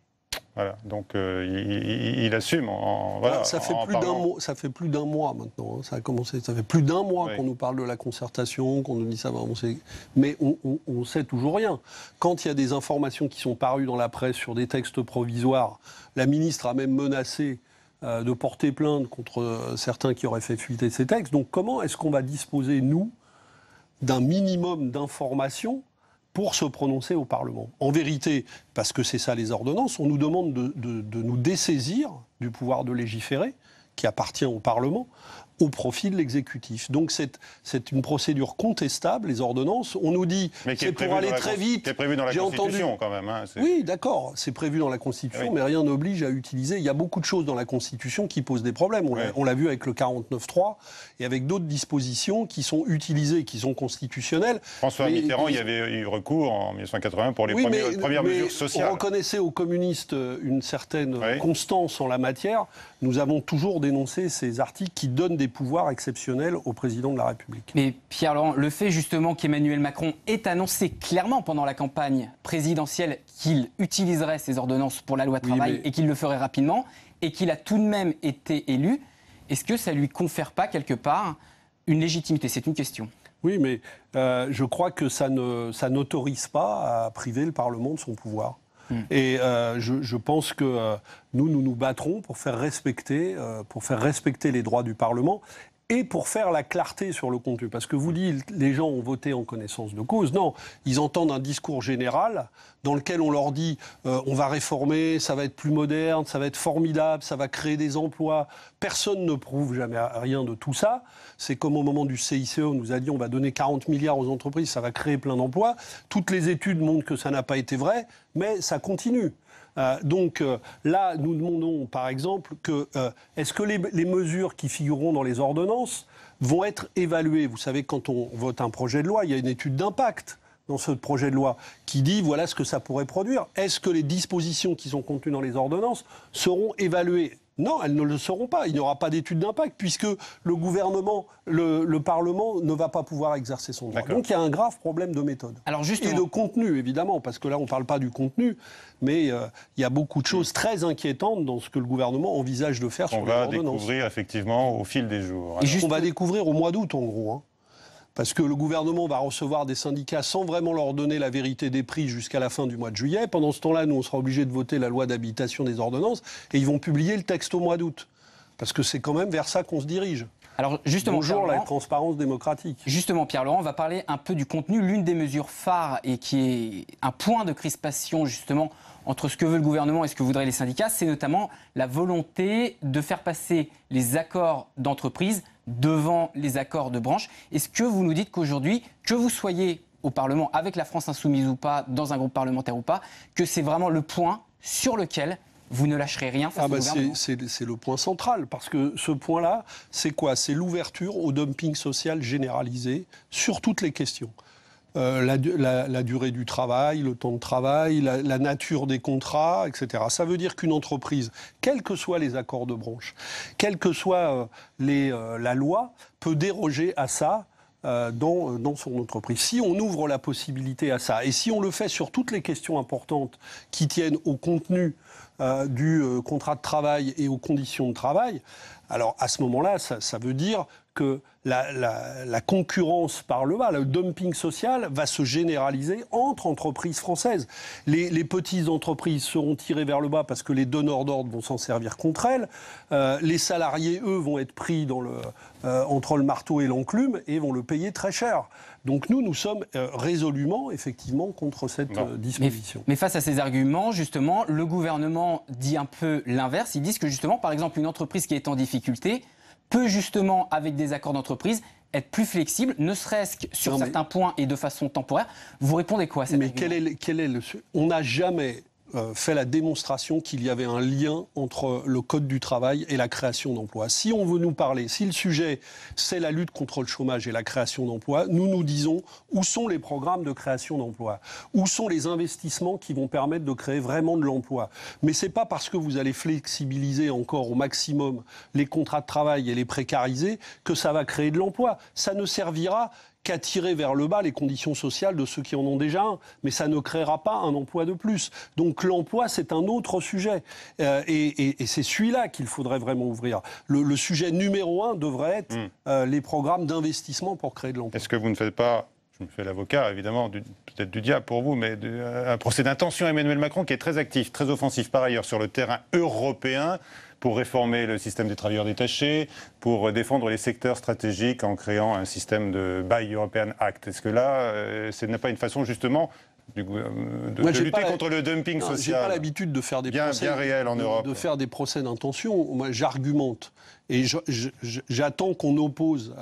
voilà, donc euh, il, assume. En, ah, ça, fait plus d'un mois, maintenant. Hein. ça a commencé. Ça fait plus d'un mois qu'on nous parle de la concertation, qu'on nous dit ça va avancer. Mais on, ne sait toujours rien. Quand il y a des informations qui sont parues dans la presse sur des textes provisoires, la ministre a même menacé euh, de porter plainte contre euh, certains qui auraient fait fuiter ces textes. Donc comment est-ce qu'on va disposer nous d'un minimum d'informations pour se prononcer au Parlement. En vérité, parce que c'est ça les ordonnances, on nous demande de, nous dessaisir du pouvoir de légiférer qui appartient au Parlement, au profit de l'exécutif. Donc c'est une procédure contestable, les ordonnances. On nous dit, c'est pour aller très vite. C'est prévu dans la Constitution quand même. Hein, oui, d'accord, c'est prévu dans la Constitution, mais rien n'oblige à utiliser. Il y a beaucoup de choses dans la Constitution qui posent des problèmes. On l'a vu avec le 49.3 et avec d'autres dispositions qui sont utilisées, qui sont constitutionnelles. François Mitterrand, il y avait eu recours en 1980 pour les premières mesures sociales. On reconnaissait aux communistes euh, une certaine constance en la matière. Nous avons toujours dénoncé ces articles qui donnent des des pouvoirs exceptionnels au président de la République. Mais Pierre Laurent, le fait justement qu'Emmanuel Macron ait annoncé clairement pendant la campagne présidentielle qu'il utiliserait ses ordonnances pour la loi travail et qu'il le ferait rapidement et qu'il a tout de même été élu, est-ce que ça lui confère pas quelque part une légitimité C'est une question. Oui, mais euh, je crois que ça n'autorise ça pas à priver le Parlement de son pouvoir. Mm. Et euh, je, pense que euh, nous, nous nous battrons pour faire respecter, euh, pour faire respecter les droits du Parlement et pour faire la clarté sur le contenu. Parce que vous dites, les gens ont voté en connaissance de cause. Non, ils entendent un discours général dans lequel on leur dit, euh, on va réformer, ça va être plus moderne, ça va être formidable, ça va créer des emplois. Personne ne prouve jamais rien de tout ça. C'est comme au moment du CICE, on nous a dit, on va donner 40 milliards aux entreprises, ça va créer plein d'emplois. Toutes les études montrent que ça n'a pas été vrai, mais ça continue. Euh, donc euh, là, nous demandons par exemple que euh, est-ce que les, les, mesures qui figureront dans les ordonnances vont être évaluées Vous savez, quand on vote un projet de loi, il y a une étude d'impact dans ce projet de loi qui dit voilà ce que ça pourrait produire. Est-ce que les dispositions qui sont contenues dans les ordonnances seront évaluées non, elles ne le seront pas. Il n'y aura pas d'étude d'impact puisque le gouvernement, le, Parlement ne va pas pouvoir exercer son droit. Donc il y a un grave problème de méthode. Alors justement... Et de contenu, évidemment, parce que là, on ne parle pas du contenu, mais euh, il y a beaucoup de choses très inquiétantes dans ce que le gouvernement envisage de faire sur les ordonnances. On va découvrir effectivement au fil des jours. On va découvrir au mois d'août, en gros. Hein parce que le gouvernement va recevoir des syndicats sans vraiment leur donner la vérité des prix jusqu'à la fin du mois de juillet. Pendant ce temps-là, nous, on sera obligé de voter la loi d'habitation des ordonnances et ils vont publier le texte au mois d'août. Parce que c'est quand même vers ça qu'on se dirige. Alors justement, Bonjour la transparence démocratique. Justement, Pierre-Laurent, on va parler un peu du contenu. L'une des mesures phares et qui est un point de crispation justement entre ce que veut le gouvernement et ce que voudraient les syndicats, c'est notamment la volonté de faire passer les accords d'entreprise devant les accords de branche. Est-ce que vous nous dites qu'aujourd'hui, que vous soyez au Parlement avec la France insoumise ou pas, dans un groupe parlementaire ou pas, que c'est vraiment le point sur lequel vous ne lâcherez rien face ah bah, C'est le point central, parce que ce point-là, c'est quoi C'est l'ouverture au dumping social généralisé sur toutes les questions. Euh, la, durée du travail, le temps de travail, la, nature des contrats, etc. Ça veut dire qu'une entreprise, quels que soient les accords de branche, quelle que soit euh, les, euh, la loi, peut déroger à ça dans, son entreprise. Si on ouvre la possibilité à ça, et si on le fait sur toutes les questions importantes qui tiennent au contenu du contrat de travail et aux conditions de travail, alors à ce moment-là, ça, veut dire que la, concurrence par le bas, le dumping social va se généraliser entre entreprises françaises. Les, petites entreprises seront tirées vers le bas parce que les donneurs d'ordre vont s'en servir contre elles. Euh, les salariés, eux, vont être pris euh, entre le marteau et l'enclume et vont le payer très cher. Donc nous, nous sommes euh, résolument, effectivement, contre cette euh, disposition. Mais, face à ces arguments, justement, le gouvernement dit un peu l'inverse. Ils disent que, justement, par exemple, une entreprise qui est en difficulté peut, justement, avec des accords d'entreprise, être plus flexible, ne serait-ce que sur certains points et de façon temporaire. Vous répondez quoi à cette Mais quel est, quel est le... On n'a jamais euh, fait la démonstration qu'il y avait un lien entre le Code du travail et la création d'emplois. Si on veut nous parler, si le sujet c'est la lutte contre le chômage et la création d'emplois, nous nous disons où sont les programmes de création d'emplois, où sont les investissements qui vont permettre de créer vraiment de l'emploi. Mais c'est pas parce que vous allez flexibiliser encore au maximum les contrats de travail et les précariser que ça va créer de l'emploi. Ça ne servira qu'à tirer vers le bas les conditions sociales de ceux qui en ont déjà un. Mais ça ne créera pas un emploi de plus. Donc l'emploi, c'est un autre sujet. Euh, et, c'est celui-là qu'il faudrait vraiment ouvrir. Le, sujet numéro un devrait être hmm. euh, les programmes d'investissement pour créer de l'emploi. Est-ce que vous ne faites pas je me fais l'avocat, évidemment, peut-être du diable pour vous, mais euh, un procès d'intention Emmanuel Macron qui est très actif, très offensif par ailleurs sur le terrain européen pour réformer le système des travailleurs détachés, pour défendre les secteurs stratégiques en créant un système de Buy European Act. Est-ce que là, euh, ce n'est pas une façon justement euh, de, lutter contre le dumping non, social. J'ai pas l'habitude de faire des procès, réel en Europe. de faire des procès d'intention. Moi, j'argumente. Et j'attends qu'on oppose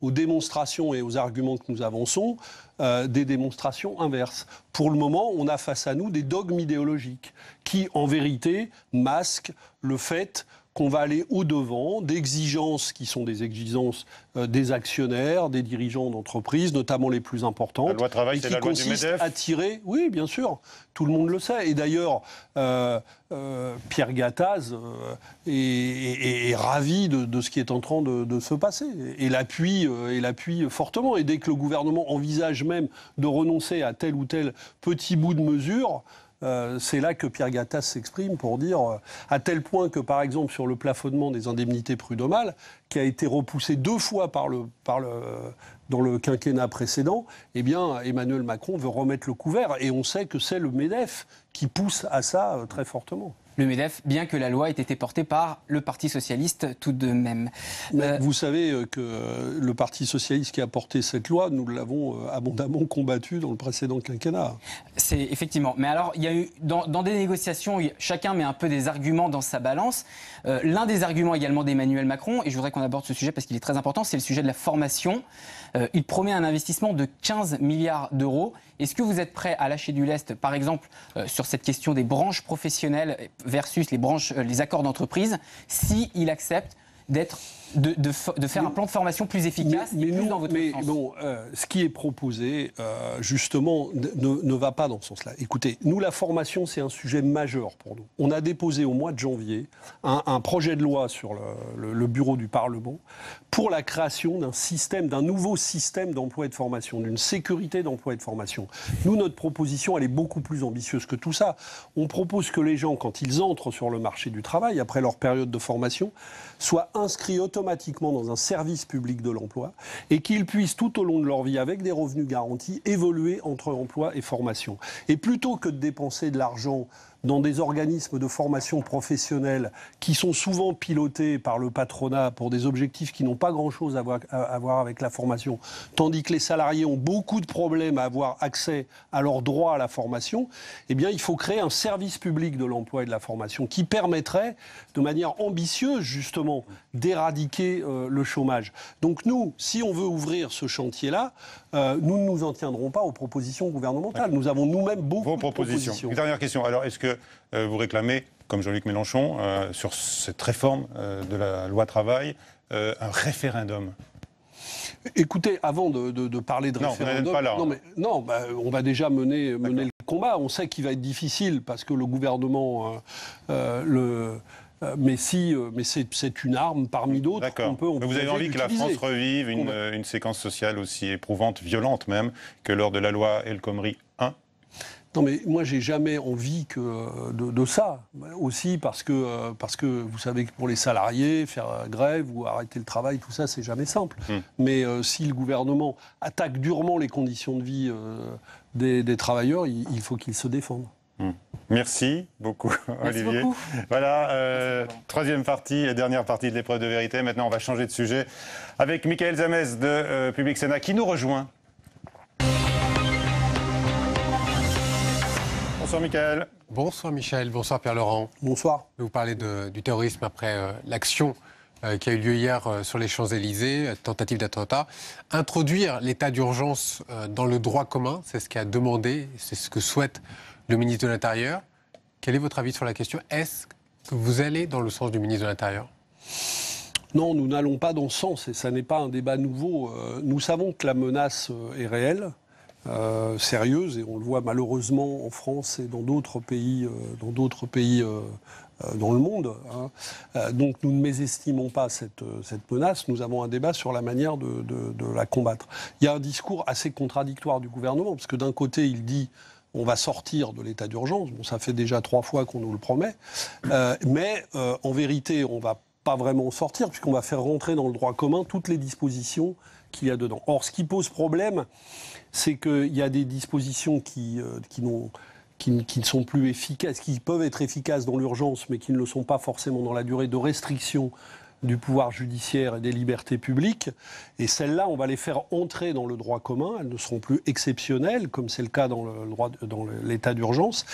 aux démonstrations et aux arguments que nous avançons euh, des démonstrations inverses. Pour le moment, on a face à nous des dogmes idéologiques qui, en vérité, masquent le fait qu'on va aller au-devant d'exigences qui sont des exigences euh, des actionnaires, des dirigeants d'entreprises, notamment les plus importantes. La loi travail, c'est la du MEDEF à tirer, oui, bien sûr, tout le monde le sait. Et d'ailleurs, euh, euh, Pierre Gattaz est, ravi de, ce qui est en train de, de se passer et l'appuie fortement. Et dès que le gouvernement envisage même de renoncer à tel ou tel petit bout de mesure, euh, c'est là que Pierre Gattaz s'exprime pour dire, euh, à tel point que par exemple sur le plafonnement des indemnités prud'homales, qui a été repoussé deux fois dans le quinquennat précédent, eh bien Emmanuel Macron veut remettre le couvert. Et on sait que c'est le MEDEF qui pousse à ça euh, très fortement le MEDEF, bien que la loi ait été portée par le Parti socialiste tout de même. Euh, vous savez euh, que le Parti socialiste qui a porté cette loi, nous l'avons euh, abondamment combattu dans le précédent quinquennat. C'est effectivement. Mais alors, il y a eu dans, des négociations, chacun met un peu des arguments dans sa balance. L'un des arguments également d'Emmanuel Macron, et je voudrais qu'on aborde ce sujet parce qu'il est très important, c'est le sujet de la formation. il promet un investissement de 15 milliards d'euros est-ce que vous êtes prêt à lâcher du lest, par exemple, euh, sur cette question des branches professionnelles versus les, branches, euh, les accords d'entreprise, s'il accepte d'être de, faire un plan de formation plus efficace mais, dans votre mais Bon, euh, ce qui est proposé, euh, justement, ne, va pas dans ce sens-là. Écoutez, nous, la formation, c'est un sujet majeur pour nous. On a déposé au mois de janvier un, projet de loi sur le, bureau du Parlement pour la création d'un système, d'un nouveau système d'emploi et de formation, d'une sécurité d'emploi et de formation. Nous, notre proposition, elle est beaucoup plus ambitieuse que tout ça. On propose que les gens, quand ils entrent sur le marché du travail, après leur période de formation, soient inscrits automatiquement dans un service public de l'emploi et qu'ils puissent tout au long de leur vie, avec des revenus garantis, évoluer entre emploi et formation. Et plutôt que de dépenser de l'argent dans des organismes de formation professionnelle qui sont souvent pilotés par le patronat pour des objectifs qui n'ont pas grand-chose à, voir, avec la formation, tandis que les salariés ont beaucoup de problèmes à avoir accès à leurs droits à la formation, eh bien, il faut créer un service public de l'emploi et de la formation qui permettrait, de manière ambitieuse, justement, d'éradiquer euh, le chômage. Donc nous, si on veut ouvrir ce chantier-là, euh, nous ne nous en tiendrons pas aux propositions gouvernementales. Nous avons nous-mêmes beaucoup propositions. de propositions. Une dernière question. Alors, est-ce que euh, vous réclamez, comme Jean-Luc Mélenchon, euh, sur cette réforme euh, de la loi travail, un référendum Écoutez, avant de, parler de référendum, hein. non, mais, bah, on va déjà mener, le combat. On sait qu'il va être difficile parce que le gouvernement, le, mais si, mais c'est une arme parmi d'autres vous avez envie que la France revive une, une séquence sociale aussi éprouvante, violente même, que lors de la loi El Khomri 1 non, mais moi, j'ai jamais envie euh, de, ça. Aussi parce que, euh, parce que vous savez que pour les salariés, faire euh, grève ou arrêter le travail, tout ça, c'est jamais simple. Hmm. Mais si le gouvernement attaque durement les conditions de vie des, travailleurs, il, faut qu'ils se défendent. Hmm. Merci beaucoup, Olivier. Voilà, troisième partie, et dernière partie de l'épreuve de vérité. Maintenant, on va changer de sujet avec Michael Zamez de Public Sénat qui nous rejoint Bonsoir Bonsoir Michel, bonsoir Pierre Laurent. Bonsoir. Je vous parler du terrorisme après euh, l'action euh, qui a eu lieu hier euh, sur les Champs-Élysées, tentative d'attentat. Introduire l'état d'urgence dans le droit commun, c'est ce qu'a demandé, c'est ce que souhaite le ministre de l'Intérieur. Quel est votre avis sur la question Est-ce que vous allez dans le sens du ministre de l'Intérieur Non, nous n'allons pas dans ce sens et ça n'est pas un débat nouveau. Nous savons que la menace est réelle. Euh, sérieuse, et on le voit malheureusement en France et dans d'autres pays, euh, dans d'autres pays euh, dans le monde. Hein. donc nous ne mésestimons pas cette, menace, nous avons un débat sur la manière de, de, la combattre. Il y a un discours assez contradictoire du gouvernement, parce que d'un côté il dit on va sortir de l'état d'urgence, bon ça fait déjà trois fois qu'on nous le promet, mais en vérité on va pas vraiment sortir, puisqu'on va faire rentrer dans le droit commun toutes les dispositions qu'il y a dedans. Or, ce qui pose problème, c'est qu'il y a des dispositions euh, qui, ne sont plus efficaces, qui peuvent être efficaces dans l'urgence, mais qui ne le sont pas forcément dans la durée de restriction du pouvoir judiciaire et des libertés publiques. Et celles-là, on va les faire entrer dans le droit commun. Elles ne seront plus exceptionnelles, comme c'est le cas dans, dans l'état d'urgence.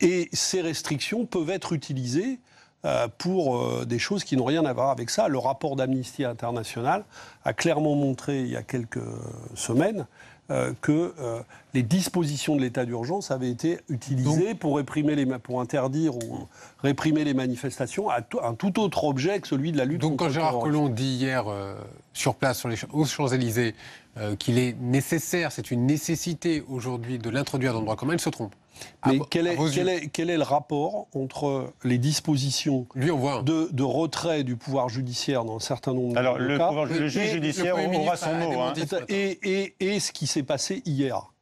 Et ces restrictions peuvent être utilisées euh, pour euh, des choses qui n'ont rien à voir avec ça. Le rapport d'Amnesty International a clairement montré il y a quelques semaines euh, que euh, les dispositions de l'état d'urgence avaient été utilisées pour, réprimer les, pour interdire ou réprimer les manifestations à un tout autre objet que celui de la lutte Donc, contre le Donc quand Gérard Collomb dit hier euh, sur place, sur les, aux Champs-Élysées, qu'il est nécessaire, c'est une nécessité aujourd'hui de l'introduire dans le droit commun, il se trompe. Mais quel, est, quel, est, le rapport entre les dispositions De, retrait du pouvoir judiciaire dans un certain nombre de cas Alors le pouvoir judiciaire aura son mot. Hein. Et, et, et ce qui s'est passé hier.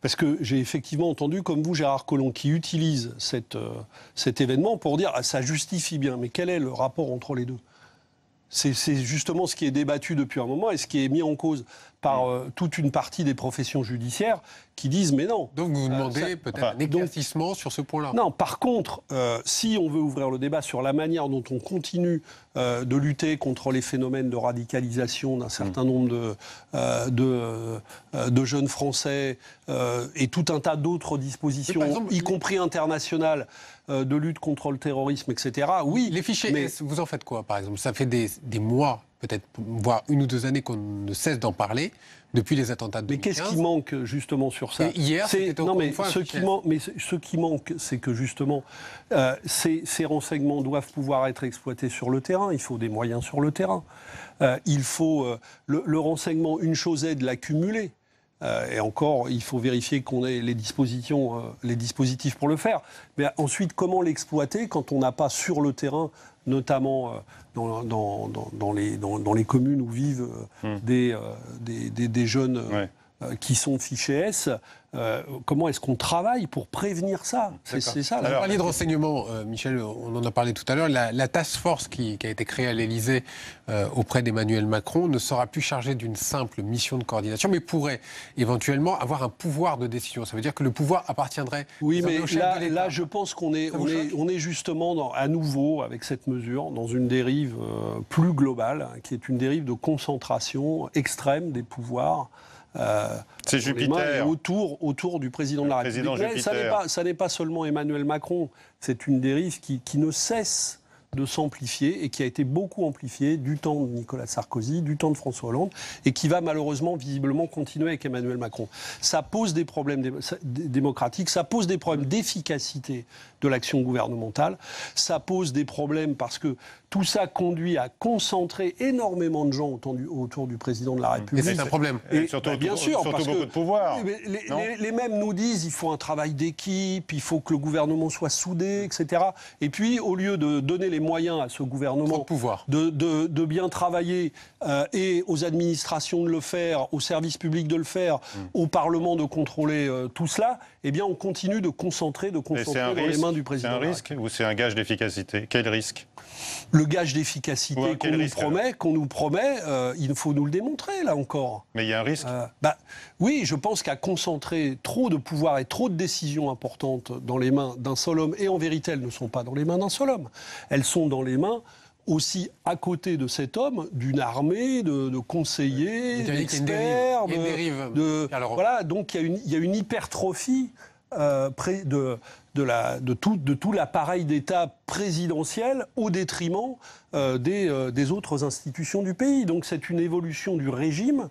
Parce que j'ai effectivement entendu, comme vous, Gérard Collomb, qui utilise cette, euh, cet événement pour dire ah, ça justifie bien. Mais quel est le rapport entre les deux c'est justement ce qui est débattu depuis un moment et ce qui est mis en cause par euh, toute une partie des professions judiciaires qui disent mais non. Donc vous euh, demandez peut-être un éclaircissement sur ce point-là. Non, par contre, euh, si on veut ouvrir le débat sur la manière dont on continue de lutter contre les phénomènes de radicalisation d'un certain mm. nombre de, jeunes Français et tout un tas d'autres dispositions, y compris internationales, euh, de lutte contre le terrorisme, etc. Oui. Les fichiers mais... vous en faites quoi, par exemple Ça fait des, mois, peut-être, voire une ou deux années qu'on ne cesse d'en parler depuis les attentats de Mais qu'est-ce qui manque justement sur ça Hier, non mais, ce qui mais ce qui manque, c'est que justement, euh, ces, renseignements doivent pouvoir être exploités sur le terrain. Il faut des moyens sur le terrain. Euh, il faut le, le, renseignement. Une chose est de l'accumuler. Euh, et encore, il faut vérifier qu'on ait les, dispositions, euh, les dispositifs pour le faire. Mais ensuite, comment l'exploiter quand on n'a pas sur le terrain, notamment euh, dans, dans, les, communes où vivent hmm. des, des, jeunes euh, qui sont fichés S. Euh, comment est-ce qu'on travaille pour prévenir ça C'est ça. parlé de renseignement, euh, Michel, on en a parlé tout à l'heure. La, task force qui, a été créée à l'Élysée auprès d'Emmanuel Macron ne sera plus chargée d'une simple mission de coordination, mais pourrait éventuellement avoir un pouvoir de décision. Ça veut dire que le pouvoir appartiendrait. Oui, mais là, là, je pense qu'on est, on est, justement à nouveau avec cette mesure dans une dérive plus globale, qui est une dérive de concentration extrême des pouvoirs c'est Jupiter. Autour, autour du président de la République. ça n'est pas, seulement Emmanuel Macron. C'est une dérive qui, ne cesse de s'amplifier et qui a été beaucoup amplifiée du temps de Nicolas Sarkozy, du temps de François Hollande et qui va malheureusement visiblement continuer avec Emmanuel Macron. Ça pose des problèmes démocratiques, ça pose des problèmes d'efficacité de l'action gouvernementale, ça pose des problèmes parce que tout ça conduit à concentrer énormément de gens autour du, autour du président de la République. c'est un problème. Et, bah, surtout, bien sûr, parce que, de pouvoir. Les, mêmes nous disent il faut un travail d'équipe, il faut que le gouvernement soit soudé, mm. etc. Et puis, au lieu de donner les moyens à ce gouvernement de, pouvoir. de, bien travailler euh, et aux administrations de le faire, aux services publics de le faire, mm. au Parlement de contrôler euh, tout cela, eh bien, on continue de concentrer, de concentrer dans les mains du président. C'est un risque ou c'est un gage d'efficacité Quel risque le gage d'efficacité qu'on nous, promet, qu'on nous promet, il faut nous le démontrer là encore. Mais il y a un risque. Euh, bah, oui, je pense qu'à concentrer trop de pouvoir et trop de décisions importantes dans les mains d'un seul homme, et en vérité elles ne sont pas dans les mains d'un seul homme, elles sont dans les mains aussi à côté de cet homme d'une armée de, conseillers, euh, d'experts, de, voilà. Donc il y, a une hypertrophie euh, de, de, tout, l'appareil d'État présidentiel au détriment euh, euh, des, autres institutions du pays. Donc c'est une évolution du régime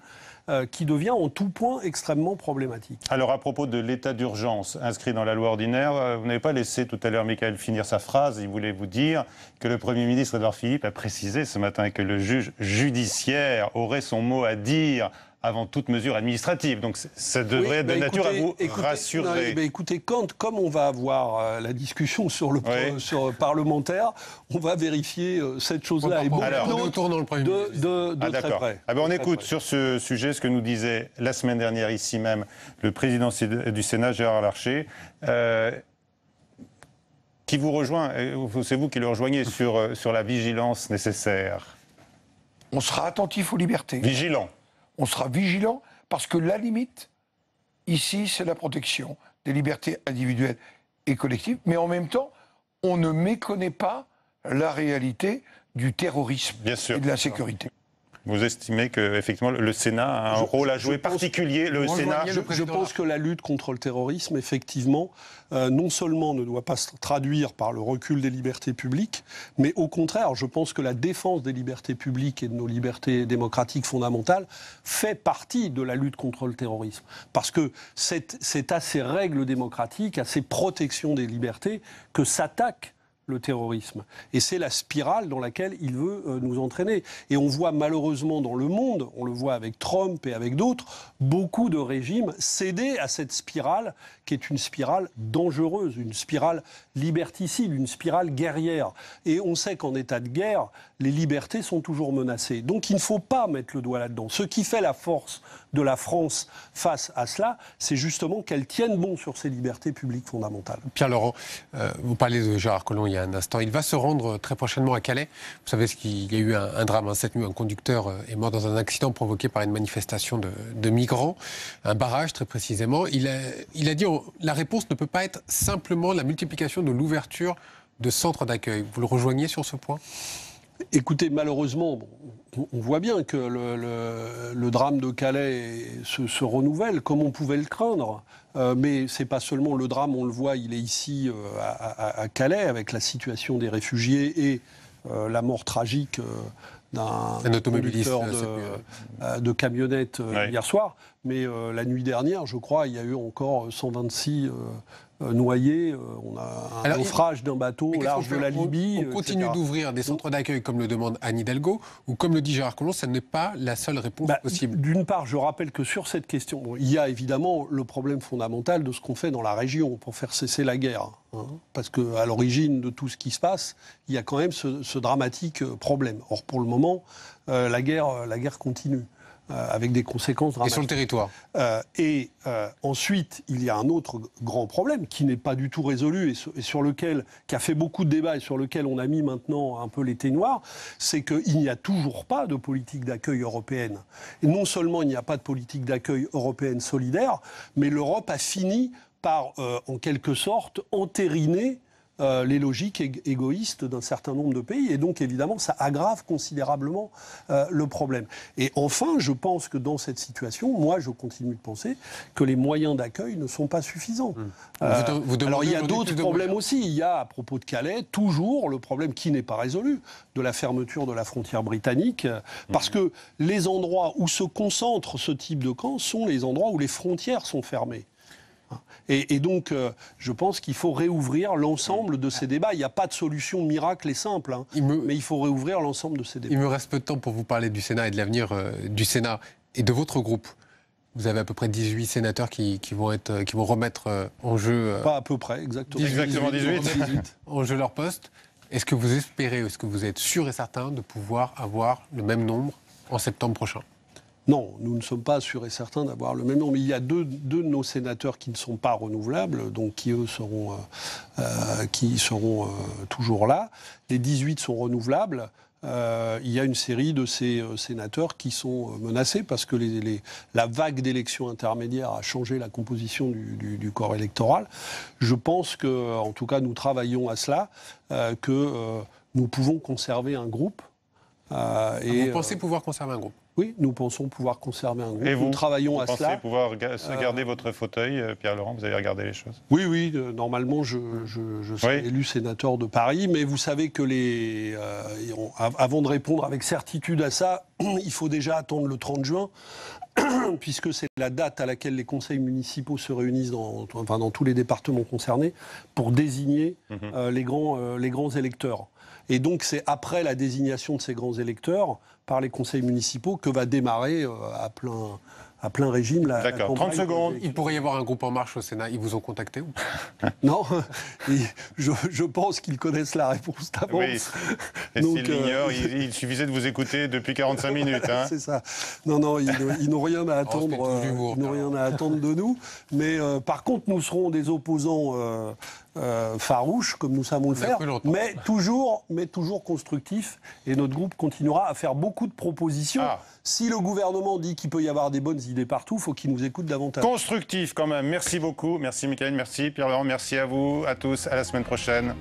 euh, qui devient en tout point extrêmement problématique. Alors à propos de l'état d'urgence inscrit dans la loi ordinaire, vous n'avez pas laissé tout à l'heure Michael finir sa phrase, il voulait vous dire que le Premier ministre Edouard Philippe a précisé ce matin que le juge judiciaire aurait son mot à dire avant toute mesure administrative. Donc ça devrait être de bah, nature à vous rassurer. Eh ben, écoutez, quand, comme on va avoir euh, la discussion sur le euh, parlementaire, on va vérifier euh, cette chose-là. Et bon, alors, le de, ah, très ah, ben, on écoute sur ce sujet ce que nous disait la semaine dernière ici même le président du Sénat, Gérard Larcher. qui vous rejoint, c'est vous qui le rejoignez sur, sur la vigilance nécessaire. On sera attentif aux libertés. Vigilant on sera vigilant parce que la limite, ici, c'est la protection des libertés individuelles et collectives, mais en même temps, on ne méconnaît pas la réalité du terrorisme et de la sécurité. Vous estimez que effectivement le Sénat a un rôle à jouer particulier. le Sénat. Je, pense que la lutte contre le terrorisme, effectivement, euh, non seulement ne doit pas se traduire par le recul des libertés publiques, mais au contraire, je pense que la défense des libertés publiques et de nos libertés démocratiques fondamentales fait partie de la lutte contre le terrorisme, parce que c'est à ces règles démocratiques, à ces protections des libertés que s'attaquent, le terrorisme. Et c'est la spirale dans laquelle il veut euh, nous entraîner. Et on voit malheureusement dans le monde, on le voit avec Trump et avec d'autres, beaucoup de régimes céder à cette spirale qui est une spirale dangereuse, une spirale liberticide, une spirale guerrière. Et on sait qu'en état de guerre, les libertés sont toujours menacées. Donc il ne faut pas mettre le doigt là-dedans. Ce qui fait la force de la France face à cela, c'est justement qu'elle tienne bon sur ses libertés publiques fondamentales. Pierre Laurent, euh, vous parlez de Gérard Collomb il y a un instant. Il va se rendre euh, très prochainement à Calais. Vous savez ce qu'il y a eu un, drame cette nuit. Un conducteur euh, est mort dans un accident provoqué par une manifestation de, migrants, un barrage très précisément. Il il a dit la réponse ne peut pas être simplement la multiplication de l'ouverture de centres d'accueil. Vous le rejoignez sur ce point Écoutez, malheureusement, on voit bien que le, drame de Calais se, renouvelle, comme on pouvait le craindre. mais euh, mais c'est pas seulement le drame, on le voit, il est ici euh, à, Calais, avec la situation des réfugiés et euh, la mort tragique d'un automobiliste de, euh, euh, camionnette euh, hier soir. Mais la nuit dernière, je crois, il y a eu encore 126 euh, noyé, euh, On a un naufrage d'un bateau au large de la Libye. On, euh, continue d'ouvrir des centres d'accueil comme le demande Anne Hidalgo ou comme le dit Gérard Collomb, ça n'est pas la seule réponse bah, possible. D'une part, je rappelle que sur cette question, il y a évidemment le problème fondamental de ce qu'on fait dans la région pour faire cesser la guerre. Hein. parce qu'à l'origine de tout ce qui se passe, il y a quand même ce, dramatique problème. Or, pour le moment, la, guerre, la guerre continue. Euh, avec des conséquences dramatiques. Et sur le territoire. Euh, et euh, ensuite, il y a un autre grand problème qui n'est pas du tout résolu et sur, lequel, qui a fait beaucoup de débats et sur lequel on a mis maintenant un peu l'été noir, c'est qu'il n'y a toujours pas de politique d'accueil européenne. Et non seulement il n'y a pas de politique d'accueil européenne solidaire, mais l'Europe a fini par, en quelque sorte, entériner euh, les logiques égoïstes d'un certain nombre de pays. Et donc, évidemment, ça aggrave considérablement euh, le problème. Et enfin, je pense que dans cette situation, moi, je continue de penser que les moyens d'accueil ne sont pas suffisants. Hum. Euh, alors, il y a d'autres problèmes aussi. Il y a, à propos de Calais, toujours le problème qui n'est pas résolu de la fermeture de la frontière britannique, parce hum. que les endroits où se concentre ce type de camp sont les endroits où les frontières sont fermées. Et, donc, euh, je pense qu'il faut réouvrir l'ensemble de ces débats. Il n'y a pas de solution miracle et simple, hein. mais il faut réouvrir l'ensemble de ces débats. Il me reste peu de temps pour vous parler du Sénat et de l'avenir euh, du Sénat et de votre groupe. Vous avez à peu près 18 sénateurs qui, vont, être, euh, qui vont remettre en jeu. Pas à peu près, exactement. exactement en jeu leur poste. Est-ce que vous espérez, est-ce que vous êtes sûr et certain de pouvoir avoir le même nombre en septembre prochain non, nous ne sommes pas sûrs et certains d'avoir le même nombre. Il y a deux, de nos sénateurs qui ne sont pas renouvelables, donc qui eux seront, euh, euh, qui seront euh, toujours là. Les 18 sont renouvelables. il y a une série de ces sénateurs qui sont menacés parce que la vague d'élections intermédiaires a changé la composition du, corps électoral. Je pense que, en tout cas, nous travaillons à cela, que nous pouvons conserver un groupe. Ah, vous pensez pouvoir conserver un groupe oui, nous pensons pouvoir conserver un groupe. Et vous, travaillons à pensez pouvoir euh, garder votre fauteuil, euh, Pierre Laurent Vous avez regardé les choses Oui, oui. Euh, normalement, je, je, suis élu sénateur de Paris, mais vous savez que les. avant de répondre avec certitude à ça, il faut déjà attendre le 30 juin puisque c'est la date à laquelle les conseils municipaux se réunissent dans, dans tous les départements concernés pour désigner mhm. les, grands, les grands électeurs. Et donc c'est après la désignation de ces grands électeurs par les conseils municipaux que va démarrer euh, à plein à plein régime. La, D'accord, 30 secondes. Il pourrait y avoir un groupe En Marche au Sénat. Ils vous ont contacté ou Non, je, pense qu'ils connaissent la réponse d'avance. Oui. Et s'ils l'ignorent, euh, il, suffisait de vous écouter depuis 45 minutes. Hein. C'est ça. Non, non, ils, n'ont rien à oh, attendre, euh, ils n'ont rien à attendre de nous. Mais euh, par contre, nous serons des opposants... farouches, comme nous savons le faire, mais toujours, mais toujours constructif. Et notre groupe continuera à faire beaucoup de propositions. Ah. Si le gouvernement dit qu'il peut y avoir des bonnes idées partout, faut il faut qu'il nous écoute davantage. Constructif quand même. Merci beaucoup. Merci Michael, merci Pierre-Laurent, merci à vous, à tous. À la semaine prochaine.